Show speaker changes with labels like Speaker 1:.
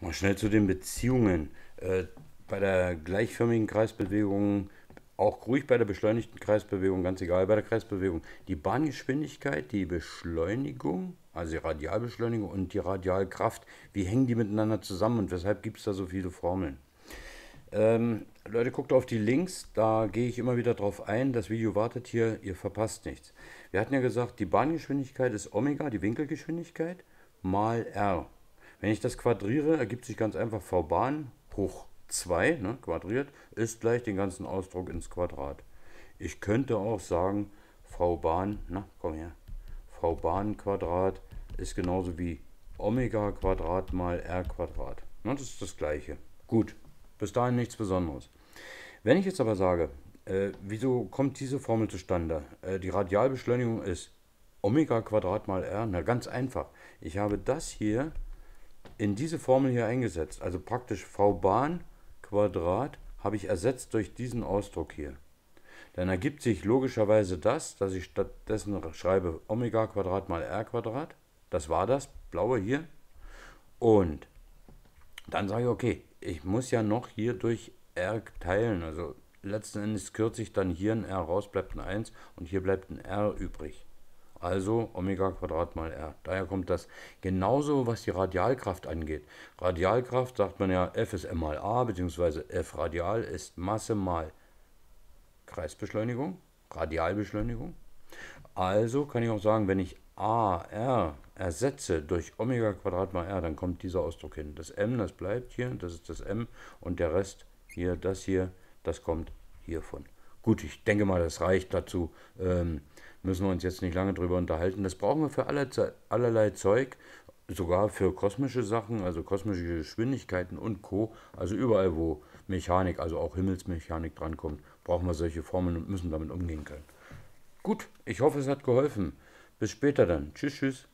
Speaker 1: Mal schnell zu den Beziehungen. Äh, bei der gleichförmigen Kreisbewegung, auch ruhig bei der beschleunigten Kreisbewegung, ganz egal bei der Kreisbewegung, die Bahngeschwindigkeit, die Beschleunigung, also die Radialbeschleunigung und die Radialkraft, wie hängen die miteinander zusammen und weshalb gibt es da so viele Formeln? Ähm, Leute, guckt auf die Links, da gehe ich immer wieder drauf ein. Das Video wartet hier, ihr verpasst nichts. Wir hatten ja gesagt, die Bahngeschwindigkeit ist Omega, die Winkelgeschwindigkeit, mal R. Wenn ich das quadriere, ergibt sich ganz einfach v Bahn hoch 2, ne, quadriert, ist gleich den ganzen Ausdruck ins Quadrat. Ich könnte auch sagen, v Bahn, na komm her, v Bahn Quadrat ist genauso wie Omega Quadrat mal R Quadrat. Ne, das ist das gleiche. Gut, bis dahin nichts Besonderes. Wenn ich jetzt aber sage, äh, wieso kommt diese Formel zustande? Äh, die Radialbeschleunigung ist Omega Quadrat mal R. Na, ganz einfach. Ich habe das hier in diese Formel hier eingesetzt. Also praktisch v Bahn Quadrat habe ich ersetzt durch diesen Ausdruck hier. Dann ergibt sich logischerweise das, dass ich stattdessen schreibe Omega Quadrat mal R Quadrat. Das war das blaue hier. Und dann sage ich, okay, ich muss ja noch hier durch R teilen. Also letzten Endes kürze ich dann hier ein R raus, bleibt ein 1 und hier bleibt ein R übrig also Omega Quadrat mal R. Daher kommt das genauso, was die Radialkraft angeht. Radialkraft sagt man ja, F ist M mal A, beziehungsweise F radial ist Masse mal Kreisbeschleunigung, Radialbeschleunigung. Also kann ich auch sagen, wenn ich AR ersetze durch Omega Quadrat mal R, dann kommt dieser Ausdruck hin. Das M, das bleibt hier, das ist das M und der Rest hier, das hier, das kommt hiervon. Gut, ich denke mal, das reicht dazu. Ähm, müssen wir uns jetzt nicht lange drüber unterhalten. Das brauchen wir für alle, allerlei Zeug, sogar für kosmische Sachen, also kosmische Geschwindigkeiten und Co. Also überall, wo Mechanik, also auch Himmelsmechanik drankommt, brauchen wir solche Formeln und müssen damit umgehen können. Gut, ich hoffe, es hat geholfen. Bis später dann. Tschüss, tschüss.